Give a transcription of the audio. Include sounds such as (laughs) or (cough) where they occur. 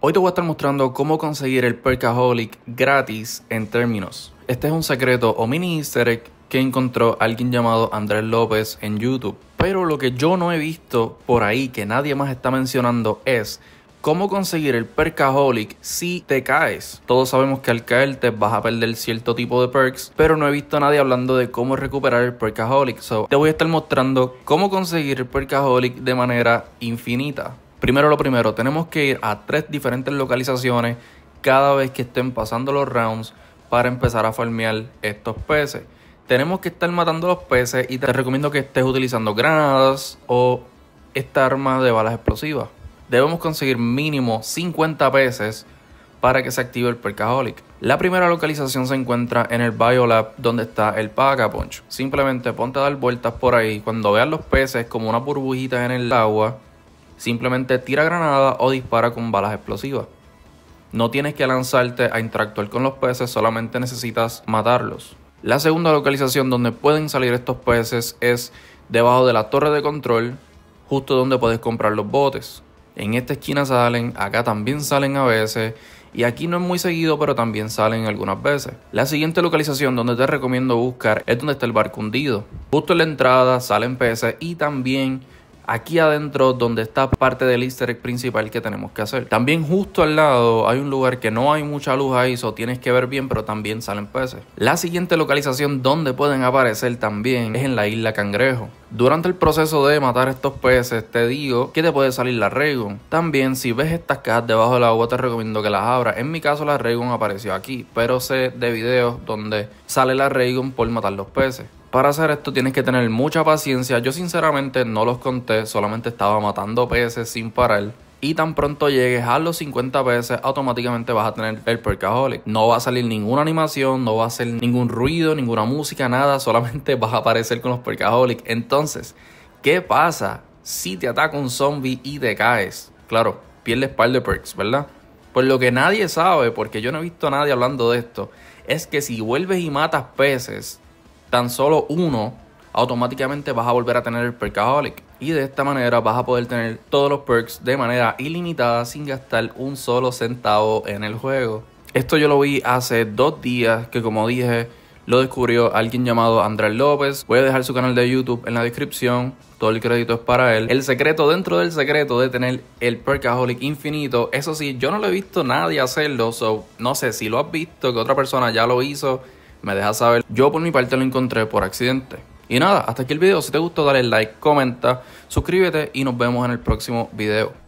Hoy te voy a estar mostrando cómo conseguir el Perkaholic gratis en términos. Este es un secreto o mini easter egg que encontró alguien llamado Andrés López en YouTube. Pero lo que yo no he visto por ahí, que nadie más está mencionando, es cómo conseguir el Perkaholic si te caes. Todos sabemos que al caerte vas a perder cierto tipo de perks, pero no he visto a nadie hablando de cómo recuperar el Perkaholic. So, te voy a estar mostrando cómo conseguir el Perkaholic de manera infinita. Primero lo primero, tenemos que ir a tres diferentes localizaciones cada vez que estén pasando los rounds para empezar a farmear estos peces. Tenemos que estar matando los peces y te recomiendo que estés utilizando granadas o esta arma de balas explosivas. Debemos conseguir mínimo 50 peces para que se active el Percaholic. La primera localización se encuentra en el Biolab donde está el Pack-a-Punch Simplemente ponte a dar vueltas por ahí. Cuando veas los peces como una burbujita en el agua, Simplemente tira granada o dispara con balas explosivas. No tienes que lanzarte a interactuar con los peces, solamente necesitas matarlos. La segunda localización donde pueden salir estos peces es debajo de la torre de control, justo donde puedes comprar los botes. En esta esquina salen, acá también salen a veces, y aquí no es muy seguido, pero también salen algunas veces. La siguiente localización donde te recomiendo buscar es donde está el barco hundido. Justo en la entrada salen peces y también aquí adentro donde está parte del easter egg principal que tenemos que hacer. También justo al lado hay un lugar que no hay mucha luz ahí, eso. tienes que ver bien, pero también salen peces. La siguiente localización donde pueden aparecer también es en la isla Cangrejo. Durante el proceso de matar estos peces, te digo que te puede salir la Raygon. También, si ves estas cajas debajo del agua, te recomiendo que las abras. En mi caso, la Raygon apareció aquí, pero sé de videos donde sale la Raygon por matar los peces. Para hacer esto tienes que tener mucha paciencia. Yo sinceramente no los conté, solamente estaba matando peces sin parar. Y tan pronto llegues a los 50 peces, automáticamente vas a tener el Percaholic. No va a salir ninguna animación, no va a hacer ningún ruido, ninguna música, nada. (laughs) Solamente vas a aparecer con los Percaholic. Entonces, ¿qué pasa si te ataca un zombie y te caes? Claro, pierdes par de perks, ¿verdad? Pues lo que nadie sabe, porque yo no he visto a nadie hablando de esto, es que si vuelves y matas peces, tan solo uno, automáticamente vas a volver a tener el Perkaholic. Y de esta manera vas a poder tener todos los perks de manera ilimitada sin gastar un solo centavo en el juego. Esto yo lo vi hace dos días que como dije lo descubrió alguien llamado Andrés López. Voy a dejar su canal de YouTube en la descripción. Todo el crédito es para él. El secreto dentro del secreto de tener el Perkaholic infinito. Eso sí, yo no lo he visto nadie hacerlo. So, no sé si lo has visto, que otra persona ya lo hizo me deja saber. Yo por mi parte lo encontré por accidente. Y nada, hasta aquí el video. Si te gustó, dale like, comenta, suscríbete y nos vemos en el próximo video.